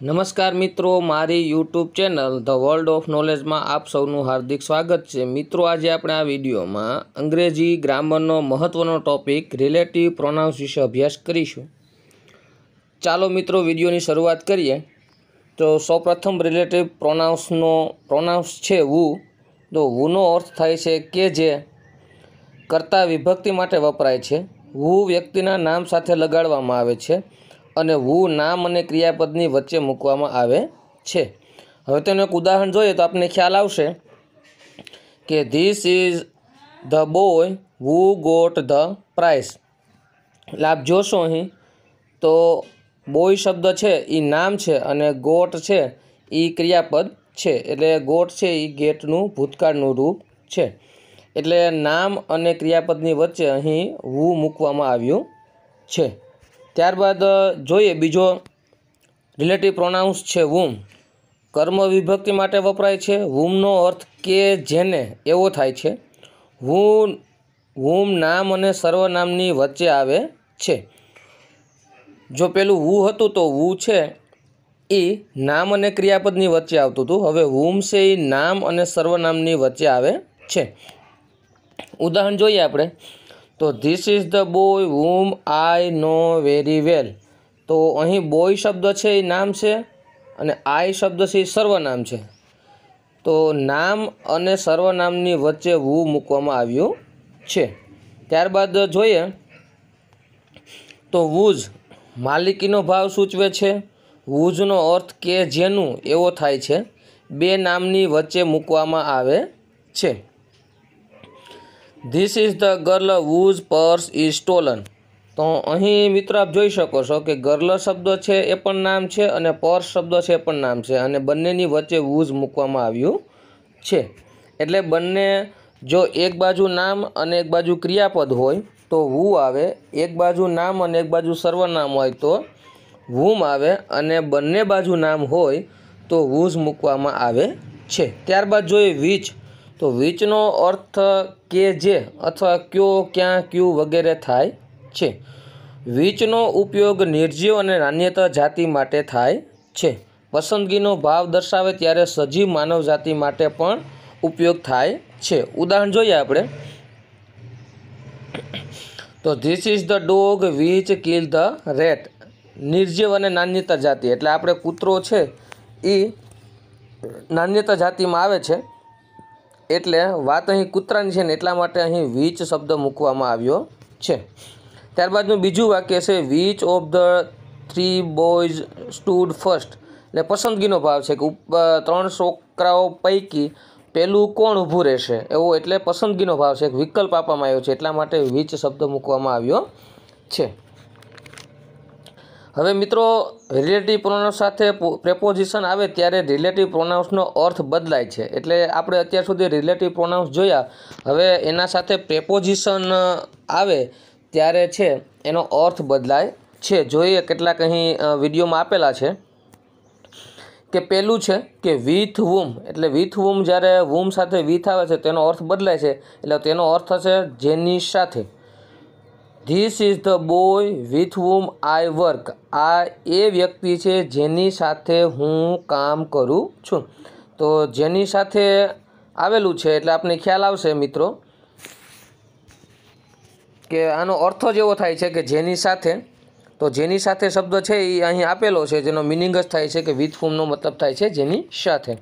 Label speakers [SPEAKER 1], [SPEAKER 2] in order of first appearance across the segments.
[SPEAKER 1] નમસ્કાર મિત્રો મારી YouTube channel the world of નોલેજમાં આપ સૌનું હાર્દિક સ્વાગત છે મિત્રો આજે આપણે આ વિડીયોમાં અંગ્રેજી ગ્રામરનો મહત્ત્વનો ટોપિક રિલેટિવ પ્રોનાઉન્સ વિશે અભ્યાસ કરીશું ચાલો મિત્રો વિડીયોની શરૂઆત કરીએ તો સૌપ્રથમ રિલેટિવ પ્રોનાઉન્સનો પ્રોનાઉન્સ છે વુ તો વુનો અર્થ થાય છે કે જે કરતા વિભક્તિ માટે વપરાય છે વુ વ્યક્તિના નામ સાથે લગાડવામાં આવે છે અને વુ નામ અને ક્રિયાપદની વચ્ચે મૂકવામાં આવે છે હવે તેનું એક ઉદાહરણ જોઈએ તો આપને ખ્યાલ આવશે કે this is the boy who got the prize લાભ જોશો અહીં તો બોય શબ્દ છે એ નામ છે અને ગોટ છે એ ક્રિયાપદ છે એટલે ગોટ છે એ ગેટનું ભૂતકાળનું રૂપ છે એટલે નામ અને ક્રિયાપદની વચ્ચે અહીં વુ મૂકવામાં આવ્યું છે ત્યારબાદ જોઈએ બીજો રિલેટિવ પ્રોનાઉન્સ છે વુમ કર્મ વિભક્તિ માટે વપરાય છે વુમનો અર્થ કે જેને એવો થાય છે હું હુમ નામ અને સર્વનામની વચ્ચે આવે છે જો પેલું વુ હતું તો વુ છે એ નામ અને ક્રિયાપદની વચ્ચે આવતું હતું હવે હુમ છે એ નામ અને સર્વનામની વચ્ચે આવે છે ઉદાહરણ જોઈએ આપણે તો this is the boy whom I know very well તો અહીં બોય શબ્દ છે એ નામ છે અને આઈ શબ્દ છે એ સર્વનામ છે તો નામ અને સર્વનામની વચ્ચે વુ મૂકવામાં આવ્યું છે ત્યારબાદ જોઈએ તો વૂઝ માલિકીનો ભાવ સૂચવે છે વૂઝનો અર્થ કે જેનું એવો થાય છે બે નામની વચ્ચે મૂકવામાં આવે છે this is the girl whose purse is stolen તો અહીં મિત્રો આપ જોઈ શકો છો કે ગર્લ શબ્દ છે એ પણ નામ છે અને પર્સ શબ્દ છે એ પણ નામ છે અને બંનેની વચ્ચે વૂઝ મૂકવામાં આવ્યું છે એટલે બંને જો એક બાજુ નામ અને એક બાજુ ક્રિયાપદ હોય તો વુ આવે એક બાજુ નામ અને એક બાજુ સર્વનામ હોય તો વૂમ આવે અને બંને બાજુ નામ હોય તો વૂઝ મૂકવામાં આવે છે ત્યારબાદ જોઈએ વીચ તો વીચનો અર્થ કે જે અથવા ક્યો ક્યાં ક્યુ વગેરે થાય છે વીચનો ઉપયોગ નિર્જીવ અને નાન્યતા જાતિ માટે થાય છે પસંદગીનો ભાવ દર્શાવે ત્યારે સજીવ માનવ જાતિ માટે પણ ઉપયોગ થાય છે ઉદાહરણ જોઈએ આપણે તો this is the dog which kill the rat નિર્જીવ અને નાન્યતા જાતિ એટલે આપણે કૂતરો છે એ નાન્યતા જાતિમાં આવે છે એટલે વાત અહીં કૂતરાની છે ને એટલા માટે અહીં વીચ શબ્દ મૂકવામાં આવ્યો છે ત્યારબાદનું બીજું વાક્ય છે which of the three boys stood first એટલે પસંદગીનો ભાવ છે કે ત્રણ છોકરાઓ પૈકી પેલું કોણ ઊભું રહેશે એવો એટલે પસંદગીનો ભાવ છે એક વિકલ્પ આપવામાં આવ્યો છે એટલા માટે વીચ શબ્દ મૂકવામાં આવ્યો છે હવે મિત્રો રિલેટિવ પ્રોનાઉન્સ સાથે પ્રેપોઝિશન આવે ત્યારે રિલેટિવ પ્રોનાઉન્સનો અર્થ બદલાય છે એટલે આપણે અત્યાર સુધી રિલેટિવ પ્રોનાઉન્સ જોયા હવે એના સાથે પ્રેપોઝિશન આવે ત્યારે છે એનો અર્થ બદલાય છે જોઈએ કેટલાક અહીં વિડીયોમાં આપેલા છે કે પહેલું છે કે વિથ વુમ એટલે વિથ વુમ જ્યારે વુમ સાથે વિથ આવે છે તેનો અર્થ બદલાય છે એટલે તેનો અર્થ થશે જેની સાથે this is the boy with whom I work આ એ વ્યક્તિ છે જેની સાથે હું કામ કરું છું તો જેની સાથે આવેલું છે એટલે આપને ખ્યાલ આવશે મિત્રો કે આનો અર્થ જ એવો થાય છે કે જેની સાથે તો જેની સાથે શબ્દ છે એ અહીં આપેલો છે જેનો મિનિંગ જ થાય છે કે વિથ હુમનો મતલબ થાય છે જેની સાથે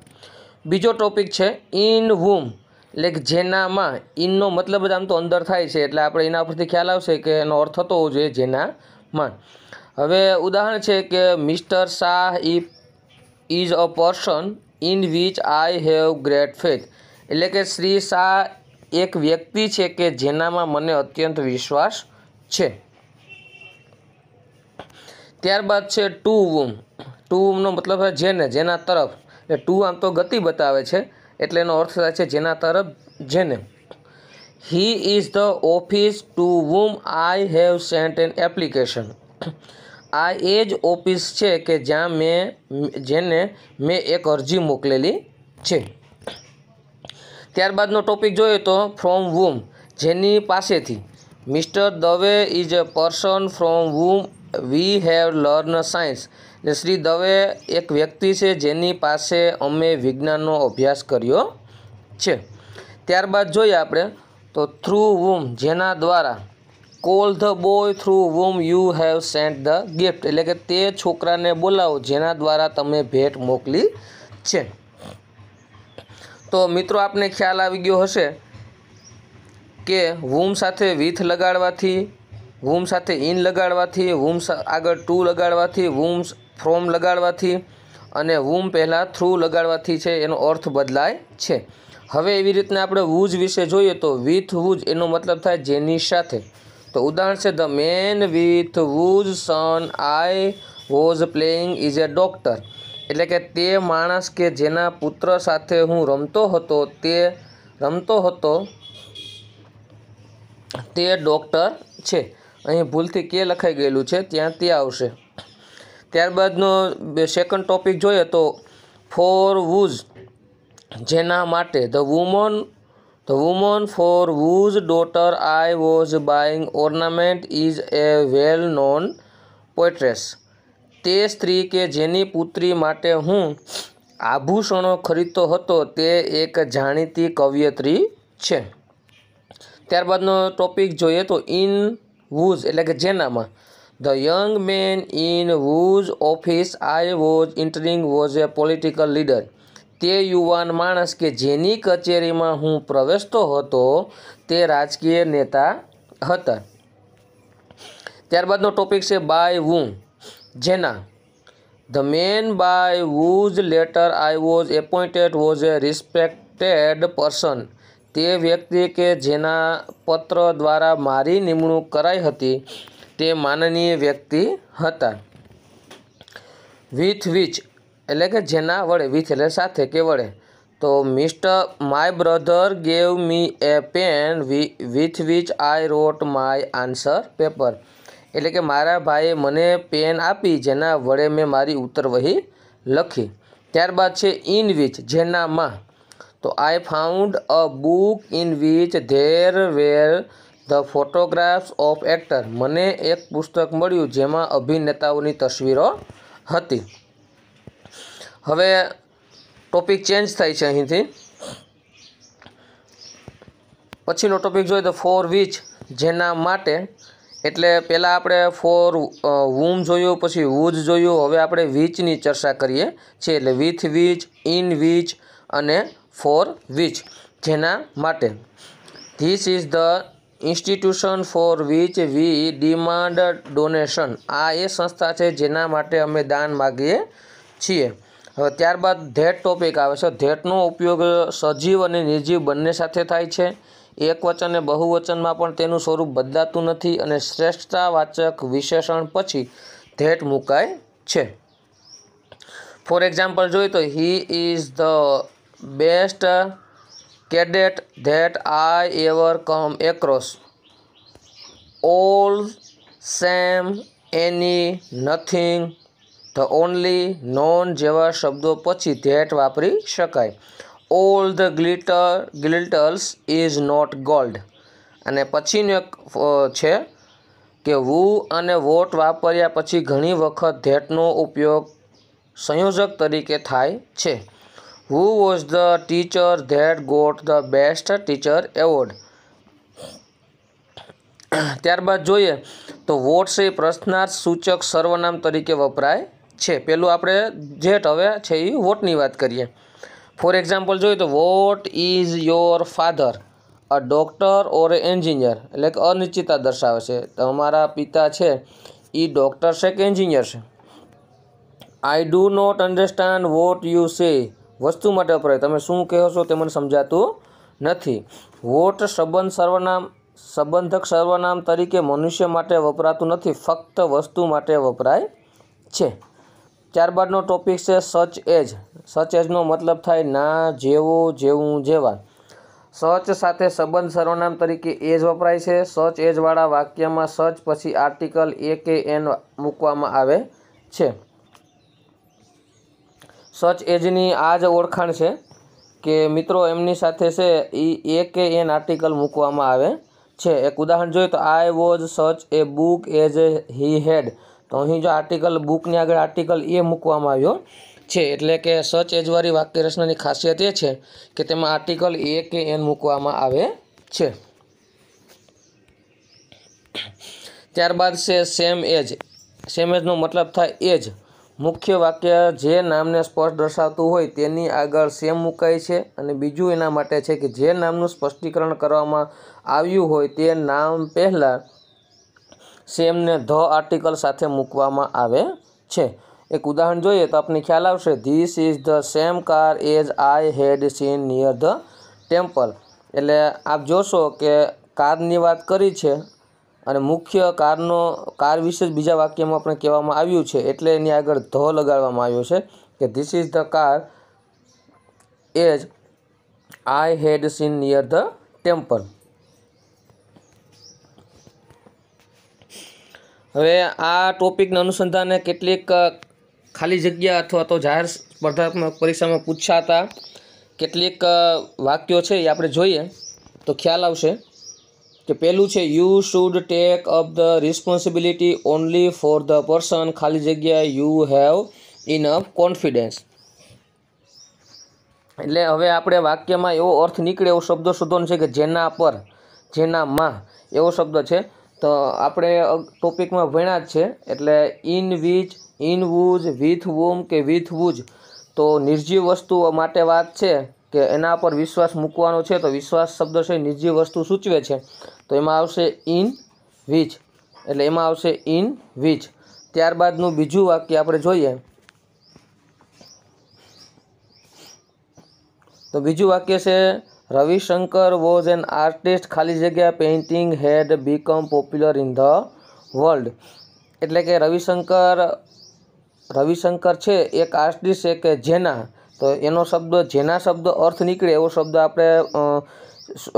[SPEAKER 1] બીજો ટોપિક છે ઇન વુમ એટલે જેનામાં ઇનનો મતલબ જ આમ તો અંદર થાય છે એટલે આપણે એના ઉપરથી ખ્યાલ આવશે કે એનો અર્થ થતો હોવો જોઈએ જેનામાં હવે ઉદાહરણ છે કે Mr Shah is a person in which I have great faith એટલે કે શ્રી શાહ એક વ્યક્તિ છે કે જેનામાં મને અત્યંત વિશ્વાસ છે ત્યારબાદ છે ટુ વુમ ટુ વુમનો મતલબ છે જેને જેના તરફ એટલે ટુ આમ તો ગતિ બતાવે છે એટલે એનો અર્થ થાય છે જેના તરફ જેને he is the office to whom I have sent an application આ એ જ ઓફિસ છે કે જ્યાં મેં જેને મેં એક અરજી મોકલેલી છે ત્યારબાદનો ટોપિક જોઈએ તો ફ્રોમ વુમ જેની પાસેથી Mr Dave is a person from whom we have learn science ને શ્રી દવે એક વ્યક્તિ છે જેની પાસે અમે વિજ્ઞાનનો અભ્યાસ કર્યો છે ત્યારબાદ જોઈએ આપણે તો થ્રુ વુમ જેના દ્વારા call the boy through whom you have sent the gift એટલે કે તે છોકરાને બોલાવો જેના દ્વારા તમે ભેટ મોકલી છે તો મિત્રો આપને ખ્યાલ આવી ગયો હશે કે વૂમ સાથે વિથ લગાડવાથી વૂમ સાથે ઇન લગાડવાથી વૂમ આગળ ટુ લગાડવાથી વૂમ્સ ફ્રોમ લગાડવાથી અને વૂમ પહેલાં થ્રુ લગાડવાથી છે એનો અર્થ બદલાય છે હવે એવી રીતના આપણે વૂજ વિશે જોઈએ તો વિથ વૂજ એનો મતલબ થાય જેની સાથે તો ઉદાહરણ છે the man with whose son I was playing is a doctor એટલે કે તે માણસ કે જેના પુત્ર સાથે હું રમતો હતો તે રમતો હતો તે ડૉક્ટર છે અહીં ભૂલથી કે લખાઈ ગયેલું છે ત્યાં તે આવશે ત્યારબાદનો સેકન્ડ ટોપિક જોઈએ તો ફોર વૂઝ જેના માટે the woman the woman for whose daughter I was buying ornament is a well known poetess તે સ્ત્રી કે જેની પુત્રી માટે હું આભૂષણો ખરીદતો હતો તે એક જાણીતી કવિયત્રી છે ત્યારબાદનો ટોપિક જોઈએ તો ઇન વૂઝ એટલે કે જેનામાં The young man in whose office I was entering was a political leader. તે યુવાન માણસ કે જેની કચેરીમાં હું પ્રવેશતો હતો તે રાજકીય નેતા હતા ત્યારબાદનો ટોપિક છે બાય હું જેના the man by whose letter I was appointed was a respected person તે વ્યક્તિ કે જેના પત્ર દ્વારા મારી નિમણૂક કરાઈ હતી તે માનનીય વ્યક્તિ હતા વિથ વિચ એટલે કે જેના વડે વિથ એટલે સાથે કે વડે તો Mr my brother gave me a pen with which I wrote my answer paper એટલે કે મારા ભાઈએ મને પેન આપી જેના વડે મેં મારી ઉત્તરવહી લખી ત્યારબાદ છે ઇન વિચ જેનામાં તો I found a book in which there were the photographs of actor મને એક પુસ્તક મળ્યું જેમાં અભિનેતાઓની તસવીરો હતી હવે ટોપિક ચેન્જ થાય છે અહીંથી પછીનો ટોપિક જોઈએ તો ફોર વિચ જેના માટે એટલે પહેલાં આપણે ફોર વુમ જોયું પછી વુજ જોયું હવે આપણે વીચની ચર્ચા કરીએ છીએ એટલે વિથ વીચ ઇન વીચ અને ફોર વિચ જેના માટે this is the institution for which we demand donation આ એ સંસ્થા છે જેના માટે અમે દાન માગીએ છીએ હવે ત્યારબાદ ધેટ ટોપિક આવે છે ધેટનો ઉપયોગ સજીવ અને નિર્જીવ બંને સાથે થાય છે એકવચન અને બહુવચનમાં પણ તેનું સ્વરૂપ બદલાતું નથી અને શ્રેષ્ઠતાવાચક વિશેષણ પછી ધેટ મુકાય છે ફોર એક્ઝામ્પલ જોઈએ તો he is the best cadet that I ever come across all same any nothing the only none જેવા શબ્દો પછી ધેટ વાપરી શકાય all the glitter glitters is not gold અને પછીનું એક છે કે વુ અને વોટ વાપર્યા પછી ઘણી વખત ધેટનો ઉપયોગ સંયોજક તરીકે થાય છે who was the teacher that got the best teacher award ત્યારબાદ જોઈએ તો વોટ્સ એ પ્રશ્નાર્થ સૂચક સર્વનામ તરીકે વપરાય છે પેલું આપણે જેટ હવે છે એ વોટની વાત કરીએ ફોર એક્ઝામ્પલ જોઈએ તો what is your father a doctor or a engineer એટલે કે અનિશ્ચિતતા દર્શાવે છે તમારા પિતા છે એ ડૉક્ટર છે કે એન્જિનિયર છે I do not understand what you say વસ્તુ માટે વપરાય તમે શું કહો છો તે મને સમજાતું નથી વોટ સંબંધ સર્વનામ સંબંધક સર્વનામ તરીકે મનુષ્ય માટે વપરાતું નથી ફક્ત વસ્તુ માટે વપરાય છે ત્યારબાદનો ટોપિક છે સચ એજ સચ એજનો મતલબ થાય ના જેવો જેવું જેવા સચ સાથે સંબંધ સર્વનામ તરીકે એજ વપરાય છે સચ એજવાળા વાક્યમાં સચ પછી આર્ટિકલ એ કે એન મૂકવામાં આવે છે સચ એજની આ જ ઓળખાણ છે કે મિત્રો એમની સાથે છે એ એ કે એન આર્ટિકલ મૂકવામાં આવે છે એક ઉદાહરણ જોઈએ તો આઈ વોઝ સચ એ બુક એઝ એ હી હેડ તો અહીં જો આર્ટિકલ બુકની આગળ આર્ટિકલ એ મૂકવામાં આવ્યો છે એટલે કે સચ એજવાળી વાક્ય રચનાની ખાસિયત એ છે કે તેમાં આર્ટિકલ એ કે એન મૂકવામાં આવે છે ત્યારબાદ છે સેમ એજ સેમ એજનો મતલબ થાય એજ મુખ્ય વાક્ય જે નામને સ્પષ્ટ દર્શાવતું હોય તેની આગળ સેમ મુકાય છે અને બીજું એના માટે છે કે જે નામનું સ્પષ્ટીકરણ કરવામાં આવ્યું હોય તે નામ પહેલાં સેમને ધ આર્ટિકલ સાથે મૂકવામાં આવે છે એક ઉદાહરણ જોઈએ તો આપને ખ્યાલ આવશે this is the same car as I had seen near the temple એટલે આપ જોશો કે કારની વાત કરી છે અને મુખ્ય કારનો કાર વિશે જ બીજા વાક્યમાં આપણે કહેવામાં આવ્યું છે એટલે એની આગળ ધ લગાડવામાં આવ્યો છે કે this is the car as I had seen near the temple હવે આ ટોપિકને અનુસંધાને કેટલીક ખાલી જગ્યા અથવા તો જાહેર સ્પર્ધાત્મક પરીક્ષામાં પૂછાતા કેટલીક વાક્યો છે એ આપણે જોઈએ તો ખ્યાલ આવશે કે પહેલું છે you should take up the responsibility only for the person ખાલી જગ્યાએ you have in a confidence એટલે હવે આપણે વાક્યમાં એવો અર્થ નીકળે એવો શબ્દ શોધવાનો છે કે જેના પર જેનામાં એવો શબ્દ છે તો આપણે ટોપિકમાં ભણ્યા જ છે એટલે in which in whose with whom કે વિથ વુજ તો નિર્જીવ વસ્તુઓ માટે વાત છે કે એના પર વિશ્વાસ મૂકવાનો છે તો વિશ્વાસ શબ્દ છે નિજી વસ્તુ સૂચવે છે તો એમાં આવશે ઇન વીચ એટલે એમાં આવશે ઇન વીચ ત્યારબાદનું બીજું વાક્ય આપણે જોઈએ તો બીજું વાક્ય છે રવિશંકર વોઝ એન આર્ટિસ્ટ ખાલી જગ્યા painting had become popular in the world એટલે કે રવિશંકર રવિશંકર છે એક આર્ટિસ્ટ છે કે જેના તો એનો શબ્દ જેના શબ્દ અર્થ નીકળે એવો શબ્દ આપણે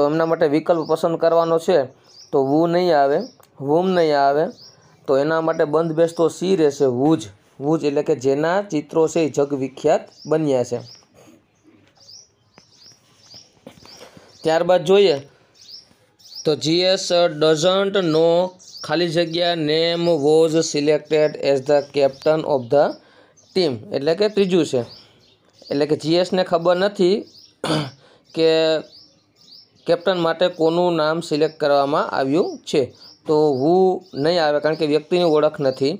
[SPEAKER 1] એમના માટે વિકલ્પ પસંદ કરવાનો છે તો વુ નહીં આવે વુમ નહીં આવે તો એના માટે બંધ બેસતો સી રહેશે વૂજ વૂજ એટલે કે જેના ચિત્રો છે એ જગવિખ્યાત બન્યા છે ત્યારબાદ જોઈએ તો જીએસ ડઝન્ટ નો ખાલી જગ્યા name was selected as the captain of the team એટલે કે ત્રીજું છે એટલે કે જીએસને ખબર નથી કે કેપ્ટન માટે કોનું નામ સિલેક્ટ કરવામાં આવ્યું છે તો હું નહીં આવે કારણ કે વ્યક્તિની ઓળખ નથી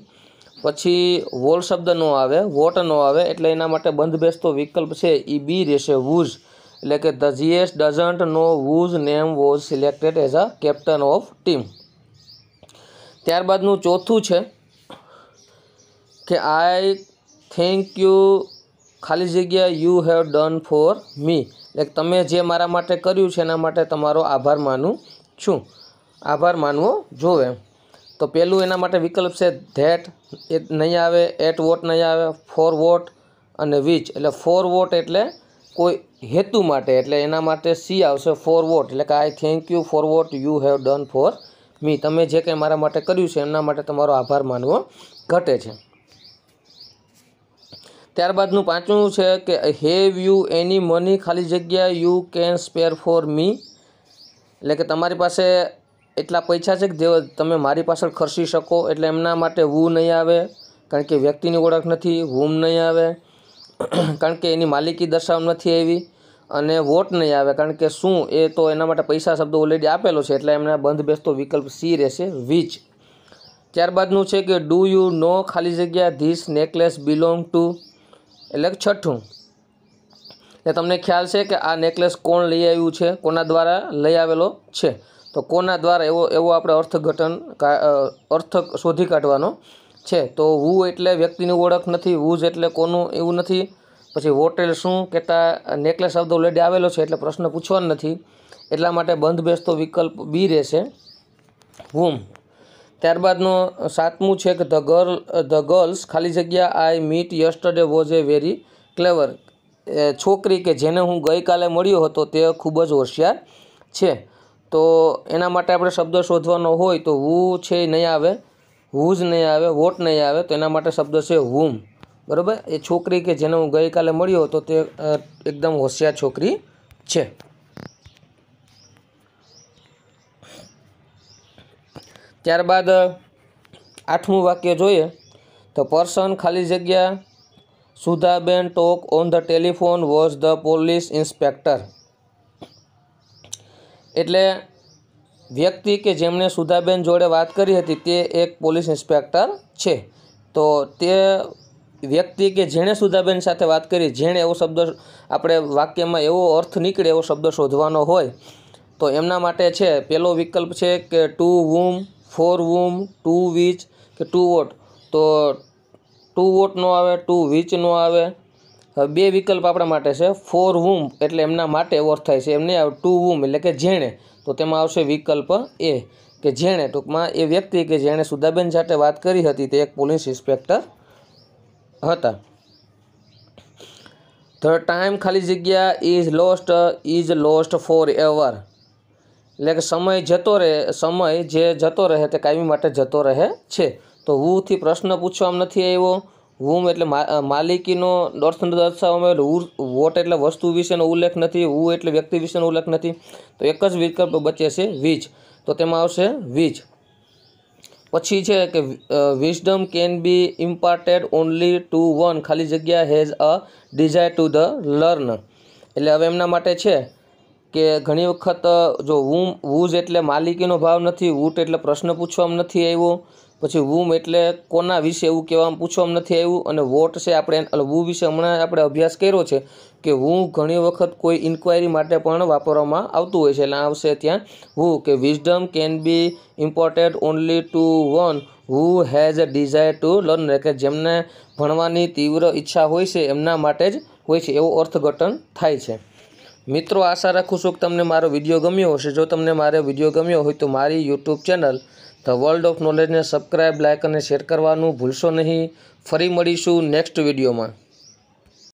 [SPEAKER 1] પછી વોલ શબ્દ ન આવે વોટ ન આવે એટલે એના માટે બંધ બેસતો વિકલ્પ છે એ બી રહેશે વૂઝ એટલે કે the GS doesn't know whose name was selected as a captain of team ત્યારબાદનું ચોથું છે કે આઈ થેન્ક યુ ખાલી જગ્યા you have done for me એટલે તમે જે મારા માટે કર્યું છે એના માટે તમારો આભાર માનું છું આભાર માનવો જોવે તો પહેલું એના માટે વિકલ્પ છે ધેટ એ નહીં આવે એટ વોટ નહીં આવે ફોર વોટ અને વિચ એટલે ફોર વોટ એટલે કોઈ હેતુ માટે એટલે એના માટે સી આવશે ફોર વોટ એટલે કે I thank you for what you have done for me તમે જે કંઈ મારા માટે કર્યું છે એમના માટે તમારો આભાર માનવો ઘટે છે ત્યારબાદનું પાંચમું છે કે હેવ યુ એની મની ખાલી જગ્યા you can spare for me એટલે કે તમારી પાસે એટલા પૈસા છે કે જે તમે મારી પાછળ ખર્ચી શકો એટલે એમના માટે વુ નહીં આવે કારણ કે વ્યક્તિની ઓળખ નથી હુમ નહીં આવે કારણ કે એની માલિકી દર્શાવ નથી એવી અને વોટ નહીં આવે કારણ કે શું એ તો એના માટે પૈસા શબ્દ ઓલરેડી આપેલો છે એટલે એમના બંધ બેસતો વિકલ્પ સી રહેશે વીચ ત્યારબાદનું છે કે ડુ યુ નો ખાલી જગ્યા ધીસ નેકલેસ બિલોંગ ટુ એટલે છઠ્ઠું એ તમને ખ્યાલ છે કે આ નેકલેસ કોણ લઈ આવ્યું છે કોના દ્વારા લઈ આવેલો છે તો કોના દ્વારા એવો એવો આપણે અર્થઘટન અર્થ શોધી કાઢવાનો છે તો હુ એટલે વ્યક્તિની ઓળખ નથી હુઝ એટલે કોનું એવું નથી પછી હોટેલ શું કહેતા નેકલેસ શબ્દ ઓલરેડી આવેલો છે એટલે પ્રશ્ન પૂછવાનો નથી એટલા માટે બંધ બેસતો વિકલ્પ બી રહેશે હુમ ત્યારબાદનો સાતમું છે કે ધ ગર્લ ધ ગર્લ્સ ખાલી જગ્યા I meet yesterday was a very clever છોકરી કે જેને હું ગઈકાલે મળ્યો હતો તે ખૂબ જ હોશિયાર છે તો એના માટે આપણે શબ્દ શોધવાનો હોય તો હુ છે નહીં આવે હુઝ નહીં આવે વોટ નહીં આવે તો એના માટે શબ્દ છે હુમ બરાબર એ છોકરી કે જેને હું ગઈકાલે મળ્યો હતો તે એકદમ હોશિયાર છોકરી છે ત્યારબાદ આઠમું વાક્ય જોઈએ તો પર્સન ખાલી જગ્યા Sudhaben talk on the telephone was the police inspector એટલે વ્યક્તિ કે જેમણે સુધાબેન જોડે વાત કરી હતી તે એક પોલીસ ઇન્સ્પેક્ટર છે તો તે વ્યક્તિ કે જેણે સુધાબેન સાથે વાત કરી જેણે એવો શબ્દ આપણે વાક્યમાં એવો અર્થ નીકળે એવો શબ્દ શોધવાનો હોય તો એમના માટે છે પહેલો વિકલ્પ છે કે to whom for whom to which કે ટુ વોટ તો ટુ વોટનો આવે ટુ વીચનો આવે બે વિકલ્પ આપણા માટે છે ફોર વૂમ એટલે એમના માટે ઓર થાય છે એમને આવે ટુ વૂમ એટલે કે જેણે તો તેમાં આવશે વિકલ્પ એ કે જેણે ટૂંકમાં એ વ્યક્તિ કે જેણે સુધાબેન સાથે વાત કરી હતી તે એક પોલીસ ઇન્સ્પેક્ટર હતા ધ ટાઈમ ખાલી જગ્યા is lost is lost forever એટલે કે સમય જતો રહે સમય જે જતો રહે તે કાયમી માટે જતો રહે છે તો હુથી પ્રશ્ન પૂછવામાં નથી આવ્યો હુમ એટલે માલિકીનો અર્થ દર્શાવવામાં આવેલો હુ વોટ એટલે વસ્તુ વિશેનો ઉલ્લેખ નથી હું એટલે વ્યક્તિ વિશેનો ઉલ્લેખ નથી તો એક જ વિકલ્પ બચે છે વીજ તો તેમાં આવશે વીજ પછી છે કે wisdom can be imparted only to one ખાલી જગ્યા has a desire to the learn એટલે હવે એમના માટે છે કે ઘણી વખત જો વુમ વૂઝ એટલે માલિકીનો ભાવ નથી વૂટ એટલે પ્રશ્ન પૂછવામાં નથી આવ્યો પછી વૂમ એટલે કોના વિશે એવું કહેવામાં પૂછવામાં નથી આવ્યું અને વોટ છે આપણે વુ વિશે હમણાં આપણે અભ્યાસ કર્યો છે કે હું ઘણી વખત કોઈ ઇન્ક્વાયરી માટે પણ વાપરવામાં આવતું હોય છે એટલે આવશે ત્યાં હુ કે wisdom can be imported only to one who has a desire to learn કે જેમને ભણવાની તીવ્ર ઈચ્છા હોય છે એમના માટે જ હોય છે એવો અર્થઘટન થાય છે મિત્રો આશા રાખું છું કે તમને મારો વિડીયો ગમ્યો હશે જો તમને મારો વિડીયો ગમ્યો હોય તો મારી YouTube channel the world of નોલેજને સબસ્ક્રાઈબ લાઇક અને શેર કરવાનું ભૂલશો નહીં ફરી મળીશું નેક્સ્ટ વિડીયોમાં